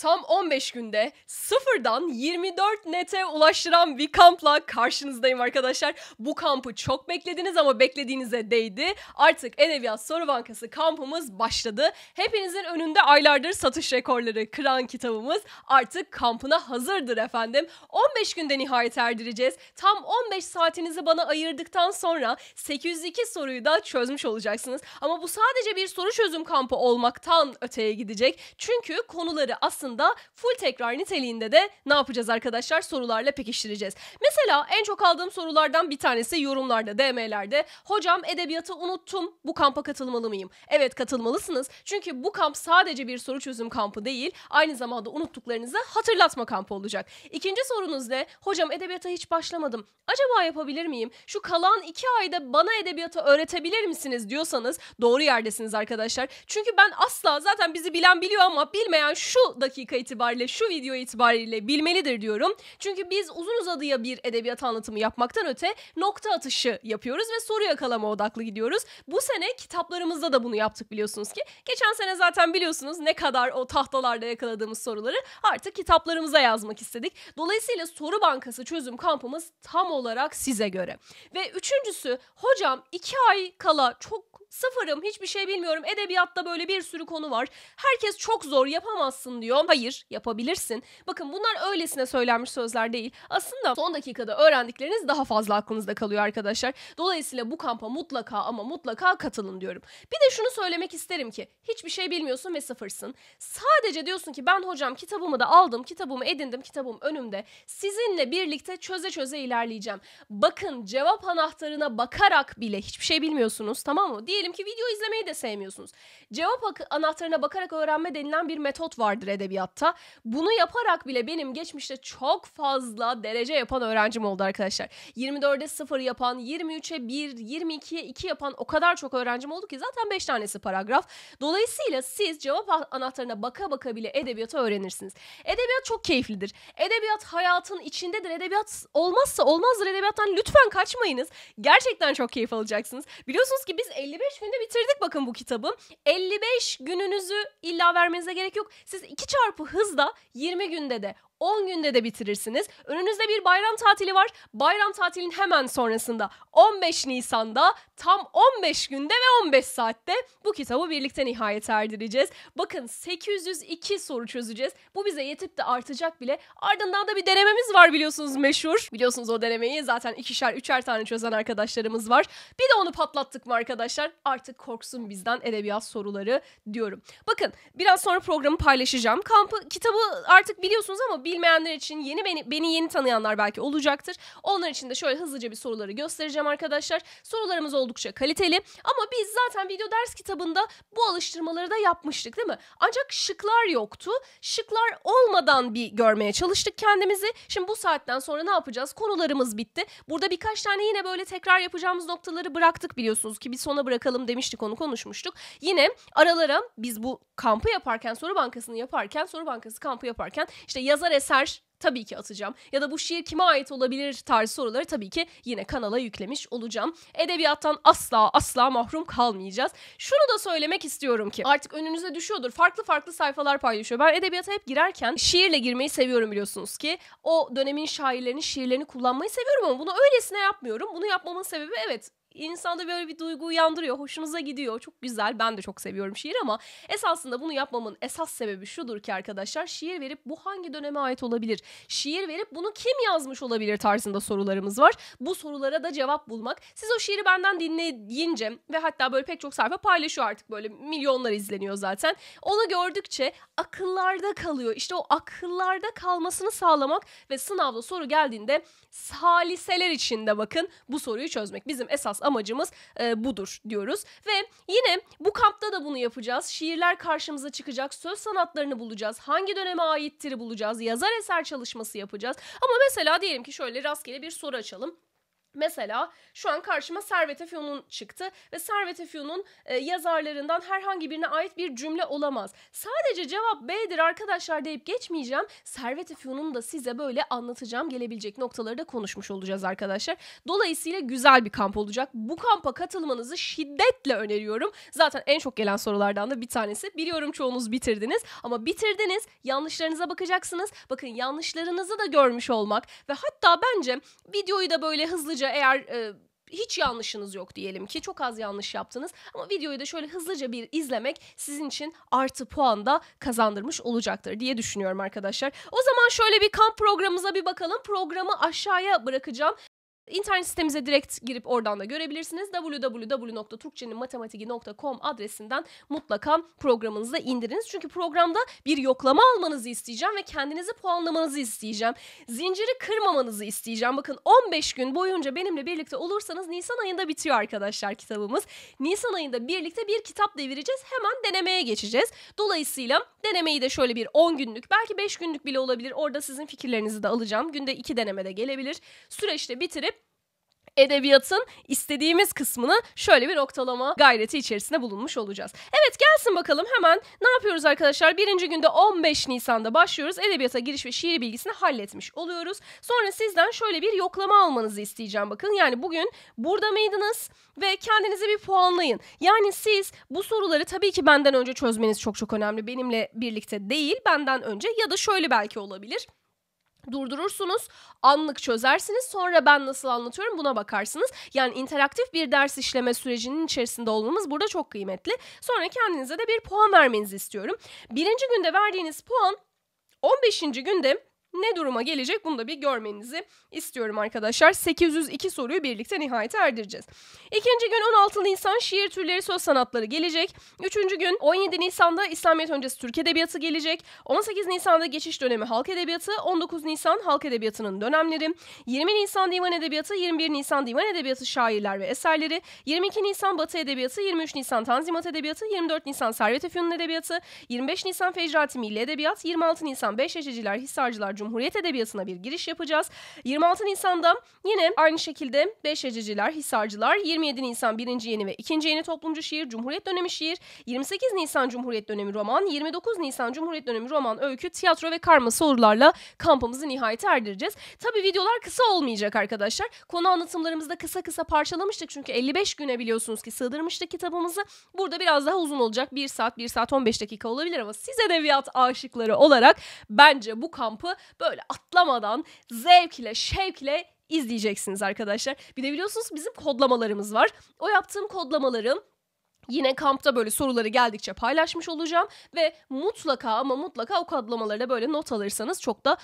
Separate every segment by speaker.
Speaker 1: tam 15 günde sıfırdan 24 nete ulaştıran bir kampla karşınızdayım arkadaşlar. Bu kampı çok beklediniz ama beklediğinize değdi. Artık Edebiyat Soru Bankası kampımız başladı. Hepinizin önünde aylardır satış rekorları kıran kitabımız artık kampına hazırdır efendim. 15 günde nihayet erdireceğiz. Tam 15 saatinizi bana ayırdıktan sonra 802 soruyu da çözmüş olacaksınız. Ama bu sadece bir soru çözüm kampı olmaktan öteye gidecek. Çünkü konuları aslında aslında full tekrar niteliğinde de ne yapacağız arkadaşlar? Sorularla pekiştireceğiz. Mesela en çok aldığım sorulardan bir tanesi yorumlarda, DM'lerde. Hocam edebiyatı unuttum. Bu kampa katılmalı mıyım? Evet katılmalısınız. Çünkü bu kamp sadece bir soru çözüm kampı değil. Aynı zamanda unuttuklarınızı hatırlatma kampı olacak. İkinci sorunuz ne? Hocam edebiyata hiç başlamadım. Acaba yapabilir miyim? Şu kalan iki ayda bana edebiyata öğretebilir misiniz diyorsanız doğru yerdesiniz arkadaşlar. Çünkü ben asla zaten bizi bilen biliyor ama bilmeyen şu dakika dakika itibariyle şu video itibariyle bilmelidir diyorum. Çünkü biz uzun uzadıya bir edebiyat anlatımı yapmaktan öte nokta atışı yapıyoruz ve soru yakalama odaklı gidiyoruz. Bu sene kitaplarımızda da bunu yaptık biliyorsunuz ki. Geçen sene zaten biliyorsunuz ne kadar o tahtalarda yakaladığımız soruları artık kitaplarımıza yazmak istedik. Dolayısıyla soru bankası çözüm kampımız tam olarak size göre. Ve üçüncüsü hocam iki ay kala çok Sıfırım hiçbir şey bilmiyorum. Edebiyatta böyle bir sürü konu var. Herkes çok zor yapamazsın diyor. Hayır yapabilirsin. Bakın bunlar öylesine söylenmiş sözler değil. Aslında son dakikada öğrendikleriniz daha fazla aklınızda kalıyor arkadaşlar. Dolayısıyla bu kampa mutlaka ama mutlaka katılın diyorum. Bir de şunu söylemek isterim ki hiçbir şey bilmiyorsun ve sıfırsın. Sadece diyorsun ki ben hocam kitabımı da aldım, kitabımı edindim, kitabım önümde. Sizinle birlikte çöze çöze ilerleyeceğim. Bakın cevap anahtarına bakarak bile hiçbir şey bilmiyorsunuz tamam mı? Diye diyelim ki video izlemeyi de sevmiyorsunuz. Cevap anahtarına bakarak öğrenme denilen bir metot vardır edebiyatta. Bunu yaparak bile benim geçmişte çok fazla derece yapan öğrencim oldu arkadaşlar. 24'e 0 yapan, 23'e 1, 22'ye 2 yapan o kadar çok öğrencim oldu ki zaten 5 tanesi paragraf. Dolayısıyla siz cevap anahtarına baka baka bile edebiyatı öğrenirsiniz. Edebiyat çok keyiflidir. Edebiyat hayatın içindedir. Edebiyat olmazsa olmazdır. Edebiyattan lütfen kaçmayınız. Gerçekten çok keyif alacaksınız. Biliyorsunuz ki biz 55 55 günde bitirdik bakın bu kitabı. 55 gününüzü illa vermenize gerek yok. Siz 2 çarpı hızla 20 günde de 10 günde de bitirirsiniz. Önünüzde bir bayram tatili var. Bayram tatilin hemen sonrasında 15 Nisan'da tam 15 günde ve 15 saatte bu kitabı birlikte nihayet erdireceğiz. Bakın 802 soru çözeceğiz. Bu bize yetip de artacak bile. Ardından da bir denememiz var biliyorsunuz meşhur. Biliyorsunuz o denemeyi zaten ikişer üçer tane çözen arkadaşlarımız var. Bir de onu patlattık mı arkadaşlar? Artık korksun bizden edebiyat soruları diyorum. Bakın biraz sonra programı paylaşacağım. Kampı kitabı artık biliyorsunuz ama bir bilmeyenler için yeni beni, beni yeni tanıyanlar belki olacaktır. Onlar için de şöyle hızlıca bir soruları göstereceğim arkadaşlar. Sorularımız oldukça kaliteli ama biz zaten video ders kitabında bu alıştırmaları da yapmıştık değil mi? Ancak şıklar yoktu. Şıklar olmadan bir görmeye çalıştık kendimizi. Şimdi bu saatten sonra ne yapacağız? Konularımız bitti. Burada birkaç tane yine böyle tekrar yapacağımız noktaları bıraktık biliyorsunuz ki bir sona bırakalım demiştik onu konuşmuştuk. Yine aralara biz bu kampı yaparken soru bankasını yaparken soru bankası kampı yaparken işte yazar eser tabii ki atacağım. Ya da bu şiir kime ait olabilir tarzı soruları tabii ki yine kanala yüklemiş olacağım. Edebiyattan asla asla mahrum kalmayacağız. Şunu da söylemek istiyorum ki artık önünüze düşüyordur. Farklı farklı sayfalar paylaşıyor. Ben edebiyata hep girerken şiirle girmeyi seviyorum biliyorsunuz ki. O dönemin şairlerinin şiirlerini kullanmayı seviyorum ama bunu öylesine yapmıyorum. Bunu yapmamın sebebi evet insanda böyle bir duygu uyandırıyor. Hoşunuza gidiyor. Çok güzel. Ben de çok seviyorum şiir ama esasında bunu yapmamın esas sebebi şudur ki arkadaşlar şiir verip bu hangi döneme ait olabilir? Şiir verip bunu kim yazmış olabilir tarzında sorularımız var. Bu sorulara da cevap bulmak. Siz o şiiri benden dinleyince ve hatta böyle pek çok sayfa paylaşıyor artık böyle milyonlar izleniyor zaten. Onu gördükçe akıllarda kalıyor. İşte o akıllarda kalmasını sağlamak ve sınavda soru geldiğinde saliseler içinde bakın bu soruyu çözmek. Bizim esas Amacımız e, budur diyoruz. Ve yine bu kampta da bunu yapacağız. Şiirler karşımıza çıkacak. Söz sanatlarını bulacağız. Hangi döneme aittir bulacağız. Yazar eser çalışması yapacağız. Ama mesela diyelim ki şöyle rastgele bir soru açalım. Mesela şu an karşıma Servet Efyon'un çıktı ve Servet Efyon'un e, yazarlarından herhangi birine ait bir cümle olamaz. Sadece cevap B'dir arkadaşlar deyip geçmeyeceğim. Servet Efyon'un da size böyle anlatacağım. Gelebilecek noktaları da konuşmuş olacağız arkadaşlar. Dolayısıyla güzel bir kamp olacak. Bu kampa katılmanızı şiddetle öneriyorum. Zaten en çok gelen sorulardan da bir tanesi. Biliyorum çoğunuz bitirdiniz ama bitirdiniz. Yanlışlarınıza bakacaksınız. Bakın yanlışlarınızı da görmüş olmak ve hatta bence videoyu da böyle hızlıca hızlıca eğer e, hiç yanlışınız yok diyelim ki çok az yanlış yaptınız ama videoyu da şöyle hızlıca bir izlemek sizin için artı puan da kazandırmış olacaktır diye düşünüyorum arkadaşlar. O zaman şöyle bir kamp programımıza bir bakalım. Programı aşağıya bırakacağım. İnternet sitemize direkt girip oradan da görebilirsiniz. www.turkçeninmatematiki.com adresinden mutlaka programınızı indiriniz. Çünkü programda bir yoklama almanızı isteyeceğim ve kendinizi puanlamanızı isteyeceğim. Zinciri kırmamanızı isteyeceğim. Bakın 15 gün boyunca benimle birlikte olursanız Nisan ayında bitiyor arkadaşlar kitabımız. Nisan ayında birlikte bir kitap devireceğiz. Hemen denemeye geçeceğiz. Dolayısıyla denemeyi de şöyle bir 10 günlük belki 5 günlük bile olabilir. Orada sizin fikirlerinizi de alacağım. Günde 2 denemede gelebilir. Süreçte bitirip edebiyatın istediğimiz kısmını şöyle bir noktalama gayreti içerisinde bulunmuş olacağız. Evet gelsin bakalım hemen ne yapıyoruz arkadaşlar? Birinci günde 15 Nisan'da başlıyoruz. Edebiyata giriş ve şiir bilgisini halletmiş oluyoruz. Sonra sizden şöyle bir yoklama almanızı isteyeceğim bakın. Yani bugün burada mıydınız? Ve kendinizi bir puanlayın. Yani siz bu soruları tabii ki benden önce çözmeniz çok çok önemli. Benimle birlikte değil benden önce ya da şöyle belki olabilir durdurursunuz, anlık çözersiniz. Sonra ben nasıl anlatıyorum buna bakarsınız. Yani interaktif bir ders işleme sürecinin içerisinde olmamız burada çok kıymetli. Sonra kendinize de bir puan vermenizi istiyorum. Birinci günde verdiğiniz puan 15. günde ne duruma gelecek bunu da bir görmenizi istiyorum arkadaşlar. 802 soruyu birlikte nihayete erdireceğiz. İkinci gün 16 Nisan şiir türleri söz sanatları gelecek. Üçüncü gün 17 Nisan'da İslamiyet öncesi Türk Edebiyatı gelecek. 18 Nisan'da geçiş dönemi Halk Edebiyatı, 19 Nisan Halk Edebiyatı'nın dönemleri, 20 Nisan Divan Edebiyatı, 21 Nisan Divan Edebiyatı şairler ve eserleri, 22 Nisan Batı Edebiyatı, 23 Nisan Tanzimat Edebiyatı, 24 Nisan Servet Efyun'un Edebiyatı, 25 Nisan Fecrati Milli Edebiyat, 26 Nisan Beşleşiciler, Hisarcılar, Cumhuriyet Edebiyatı'na bir giriş yapacağız. 26 Nisan'da yine aynı şekilde Beşececiler, Hisarcılar, 27 Nisan 1. yeni ve 2. yeni toplumcu şiir, Cumhuriyet dönemi şiir, 28 Nisan Cumhuriyet dönemi roman, 29 Nisan Cumhuriyet dönemi roman, öykü, tiyatro ve karma sorularla kampımızı nihayete erdireceğiz. Tabi videolar kısa olmayacak arkadaşlar. Konu anlatımlarımızda kısa kısa parçalamıştık çünkü 55 güne biliyorsunuz ki sığdırmıştık kitabımızı. Burada biraz daha uzun olacak. 1 saat, 1 saat 15 dakika olabilir ama siz edebiyat aşıkları olarak bence bu kampı böyle atlamadan zevkle, şevkle izleyeceksiniz arkadaşlar. Bir de biliyorsunuz bizim kodlamalarımız var. O yaptığım kodlamaları Yine kampta böyle soruları geldikçe paylaşmış olacağım ve mutlaka ama mutlaka o kodlamaları da böyle not alırsanız çok da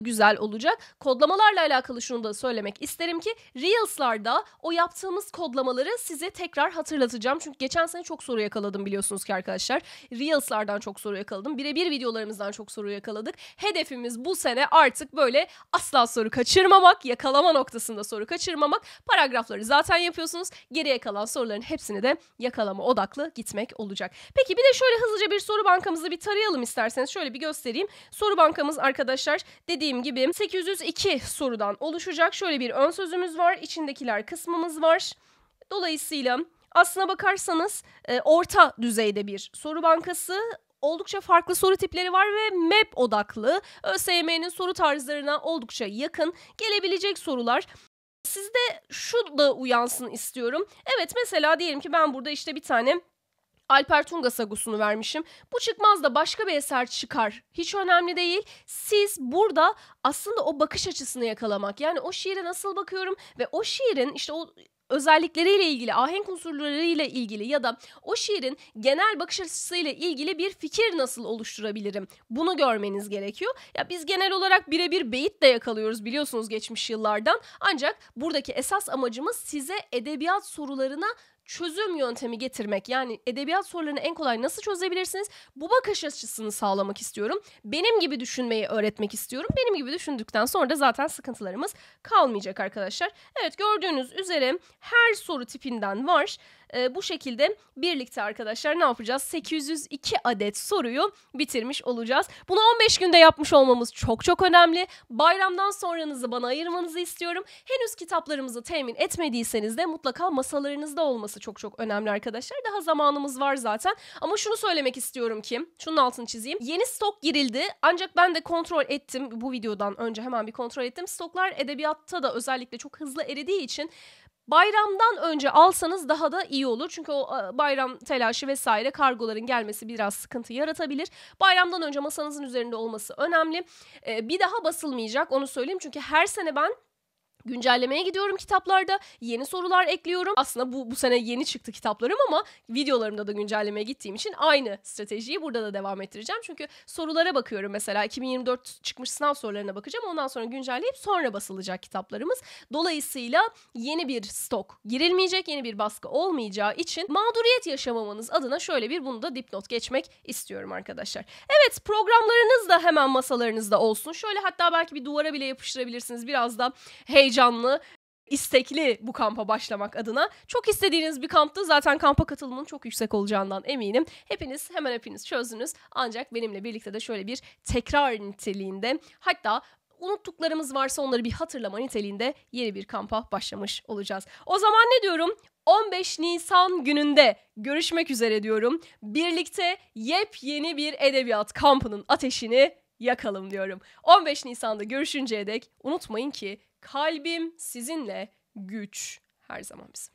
Speaker 1: güzel olacak. Kodlamalarla alakalı şunu da söylemek isterim ki Reels'larda o yaptığımız kodlamaları size tekrar hatırlatacağım. Çünkü geçen sene çok soru yakaladım biliyorsunuz ki arkadaşlar. Reels'lardan çok soru yakaladım. Birebir videolarımızdan çok soru yakaladık. Hedefimiz bu sene artık böyle asla soru kaçırmamak, yakalama noktasında soru kaçırmamak. Paragrafları zaten yapıyorsunuz. Geriye kalan soruların hepsini de yakalama odaklı gitmek olacak. Peki bir de şöyle hızlıca bir soru bankamızı bir tarayalım isterseniz. Şöyle bir göstereyim. Soru bankamız arkadaşlar dediğim dediğim gibi 802 sorudan oluşacak. Şöyle bir ön sözümüz var, içindekiler kısmımız var. Dolayısıyla aslına bakarsanız e, orta düzeyde bir soru bankası oldukça farklı soru tipleri var ve MEP odaklı. ÖSYM'nin soru tarzlarına oldukça yakın gelebilecek sorular. Sizde şu da uyansın istiyorum. Evet mesela diyelim ki ben burada işte bir tane Alper Tunga sagusunu vermişim. Bu çıkmaz da başka bir eser çıkar. Hiç önemli değil. Siz burada aslında o bakış açısını yakalamak. Yani o şiire nasıl bakıyorum ve o şiirin işte o özellikleriyle ilgili, ahenk unsurlarıyla ilgili ya da o şiirin genel bakış açısıyla ilgili bir fikir nasıl oluşturabilirim? Bunu görmeniz gerekiyor. Ya biz genel olarak birebir beyit de yakalıyoruz biliyorsunuz geçmiş yıllardan. Ancak buradaki esas amacımız size edebiyat sorularına çözüm yöntemi getirmek. Yani edebiyat sorularını en kolay nasıl çözebilirsiniz? Bu bakış açısını sağlamak istiyorum. Benim gibi düşünmeyi öğretmek istiyorum. Benim gibi düşündükten sonra da zaten sıkıntılarımız kalmayacak arkadaşlar. Evet gördüğünüz üzere her soru tipinden var. E, bu şekilde birlikte arkadaşlar ne yapacağız? 802 adet soruyu bitirmiş olacağız. Bunu 15 günde yapmış olmamız çok çok önemli. Bayramdan sonranızı bana ayırmanızı istiyorum. Henüz kitaplarımızı temin etmediyseniz de mutlaka masalarınızda olması çok çok önemli arkadaşlar. Daha zamanımız var zaten. Ama şunu söylemek istiyorum ki, şunun altını çizeyim. Yeni stok girildi ancak ben de kontrol ettim. Bu videodan önce hemen bir kontrol ettim. Stoklar edebiyatta da özellikle çok hızlı eridiği için Bayramdan önce alsanız daha da iyi olur. Çünkü o e, bayram telaşı vesaire kargoların gelmesi biraz sıkıntı yaratabilir. Bayramdan önce masanızın üzerinde olması önemli. E, bir daha basılmayacak onu söyleyeyim. Çünkü her sene ben Güncellemeye gidiyorum kitaplarda. Yeni sorular ekliyorum. Aslında bu bu sene yeni çıktı kitaplarım ama videolarımda da güncellemeye gittiğim için aynı stratejiyi burada da devam ettireceğim. Çünkü sorulara bakıyorum mesela 2024 çıkmış sınav sorularına bakacağım. Ondan sonra güncelleyip sonra basılacak kitaplarımız. Dolayısıyla yeni bir stok girilmeyecek, yeni bir baskı olmayacağı için mağduriyet yaşamamanız adına şöyle bir bunu da dipnot geçmek istiyorum arkadaşlar. Evet programlarınız da hemen masalarınızda olsun. Şöyle hatta belki bir duvara bile yapıştırabilirsiniz. Biraz da heyecan heyecanlı istekli bu kampa başlamak adına. Çok istediğiniz bir kamptı. Zaten kampa katılımın çok yüksek olacağından eminim. Hepiniz hemen hepiniz çözdünüz. Ancak benimle birlikte de şöyle bir tekrar niteliğinde hatta unuttuklarımız varsa onları bir hatırlama niteliğinde yeni bir kampa başlamış olacağız. O zaman ne diyorum? 15 Nisan gününde görüşmek üzere diyorum. Birlikte yepyeni bir edebiyat kampının ateşini yakalım diyorum. 15 Nisan'da görüşünceye dek unutmayın ki kalbim sizinle, güç her zaman bizimle.